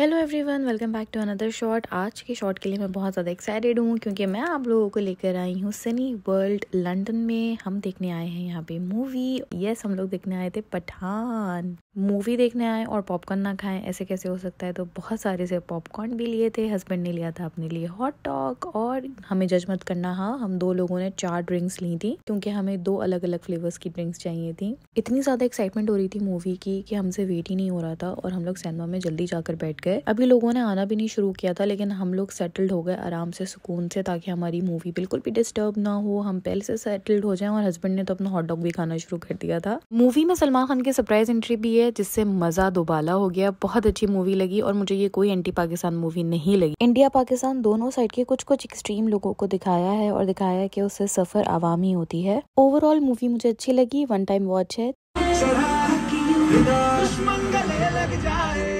hello everyone welcome back to another short आज के short के लिए मैं बहुत ज़्यादा एक्साइटेड हूँ क्योंकि मैं आप लोगों को लेकर आई हूँ सनी वर्ल्ड लंदन में हम देखने आए हैं यहाँ पे मूवी यस हम लोग देखने आए थे पठान मूवी देखने आए और पॉपकॉर्न ना खाएं ऐसे कैसे हो सकता है तो बहुत सारे से पॉपकॉर्न भी लिए थे हस्बैंड ने लिया था अपने लिए हॉट डॉग और हमें जज मत करना हाँ हम दो लोगों ने चार ड्रिंक्स ली थी क्योंकि हमें दो अलग अलग फ्लेवर्स की ड्रिंक्स चाहिए थी इतनी ज़्यादा एक्साइटमेंट हो रही थी मूवी की कि हमसे वेट ही नहीं हो रहा था और हम लोग सिनेमा में जल्दी जाकर बैठ गए गए अभी लोगों ने आना भी नहीं शुरू किया था लेकिन हम लोग सेटल्ड हो गए आराम से सुकून से ताकि हमारी मूवी बिल्कुल भी डिस्टर्ब ना हो हम पहले से सेटल्ड हो जाए और हस्बैंड ने तो अपना हॉट डॉग भी खाना शुरू कर दिया था मूवी में सलमान खान की सरप्राइज एंट्री भी है जिससे मजा दोबाला हो गया बहुत अच्छी मूवी लगी और मुझे ये कोई एंटी पाकिस्तान मूवी नहीं लगी इंडिया पाकिस्तान दोनों साइड के कुछ कुछ एक्सट्रीम लोगों को दिखाया है और दिखाया है कि उससे सफर आवामी होती है ओवरऑल मूवी मुझे अच्छी लगी वन टाइम वॉच है